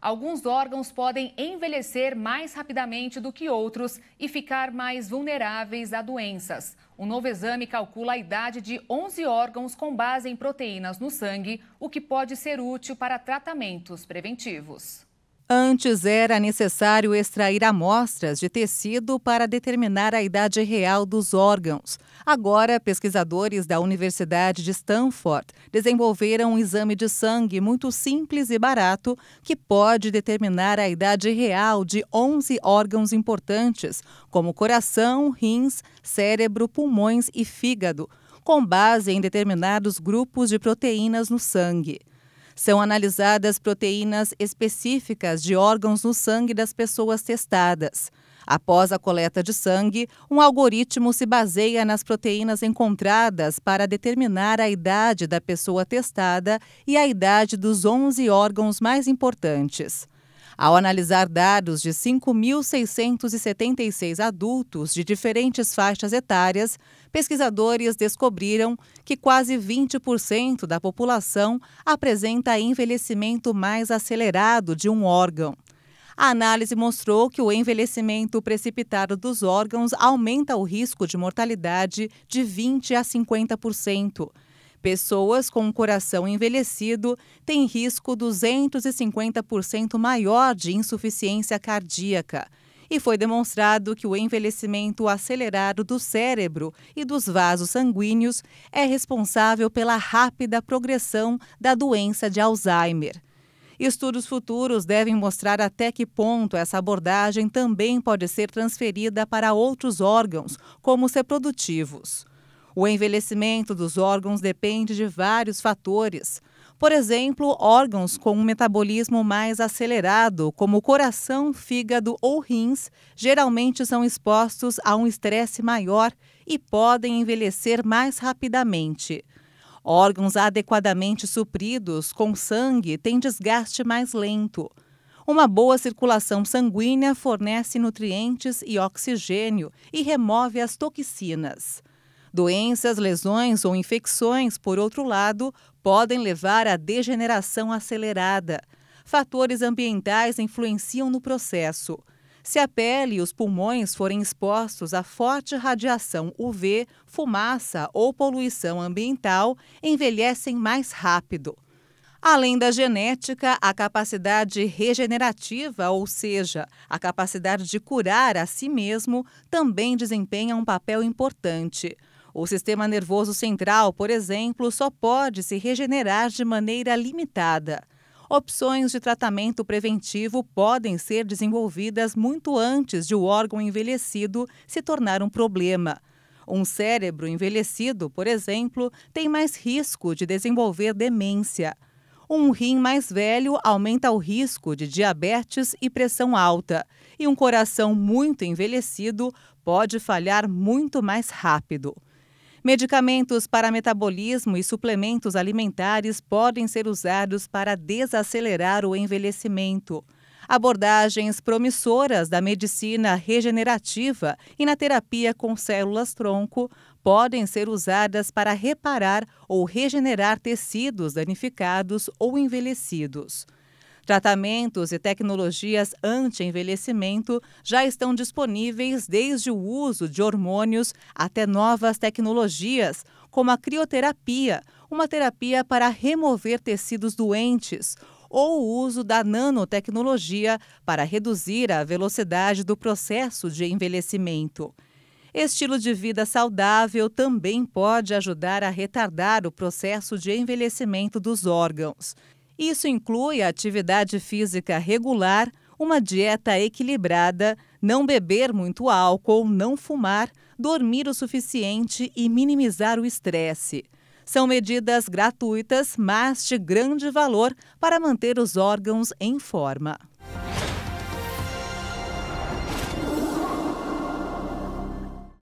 Alguns órgãos podem envelhecer mais rapidamente do que outros e ficar mais vulneráveis a doenças. O novo exame calcula a idade de 11 órgãos com base em proteínas no sangue, o que pode ser útil para tratamentos preventivos. Antes era necessário extrair amostras de tecido para determinar a idade real dos órgãos. Agora, pesquisadores da Universidade de Stanford desenvolveram um exame de sangue muito simples e barato que pode determinar a idade real de 11 órgãos importantes, como coração, rins, cérebro, pulmões e fígado, com base em determinados grupos de proteínas no sangue. São analisadas proteínas específicas de órgãos no sangue das pessoas testadas. Após a coleta de sangue, um algoritmo se baseia nas proteínas encontradas para determinar a idade da pessoa testada e a idade dos 11 órgãos mais importantes ao analisar dados de 5.676 adultos de diferentes faixas etárias, pesquisadores descobriram que quase 20% da população apresenta envelhecimento mais acelerado de um órgão. A análise mostrou que o envelhecimento precipitado dos órgãos aumenta o risco de mortalidade de 20 a 50%. Pessoas com o coração envelhecido têm risco 250% maior de insuficiência cardíaca. E foi demonstrado que o envelhecimento acelerado do cérebro e dos vasos sanguíneos é responsável pela rápida progressão da doença de Alzheimer. Estudos futuros devem mostrar até que ponto essa abordagem também pode ser transferida para outros órgãos, como os reprodutivos. O envelhecimento dos órgãos depende de vários fatores. Por exemplo, órgãos com um metabolismo mais acelerado, como o coração, fígado ou rins, geralmente são expostos a um estresse maior e podem envelhecer mais rapidamente. Órgãos adequadamente supridos com sangue têm desgaste mais lento. Uma boa circulação sanguínea fornece nutrientes e oxigênio e remove as toxinas. Doenças, lesões ou infecções, por outro lado, podem levar à degeneração acelerada. Fatores ambientais influenciam no processo. Se a pele e os pulmões forem expostos a forte radiação UV, fumaça ou poluição ambiental, envelhecem mais rápido. Além da genética, a capacidade regenerativa, ou seja, a capacidade de curar a si mesmo, também desempenha um papel importante. O sistema nervoso central, por exemplo, só pode se regenerar de maneira limitada. Opções de tratamento preventivo podem ser desenvolvidas muito antes de o órgão envelhecido se tornar um problema. Um cérebro envelhecido, por exemplo, tem mais risco de desenvolver demência. Um rim mais velho aumenta o risco de diabetes e pressão alta. E um coração muito envelhecido pode falhar muito mais rápido. Medicamentos para metabolismo e suplementos alimentares podem ser usados para desacelerar o envelhecimento. Abordagens promissoras da medicina regenerativa e na terapia com células-tronco podem ser usadas para reparar ou regenerar tecidos danificados ou envelhecidos. Tratamentos e tecnologias anti-envelhecimento já estão disponíveis desde o uso de hormônios até novas tecnologias, como a crioterapia, uma terapia para remover tecidos doentes, ou o uso da nanotecnologia para reduzir a velocidade do processo de envelhecimento. Estilo de vida saudável também pode ajudar a retardar o processo de envelhecimento dos órgãos. Isso inclui a atividade física regular, uma dieta equilibrada, não beber muito álcool, não fumar, dormir o suficiente e minimizar o estresse. São medidas gratuitas, mas de grande valor para manter os órgãos em forma.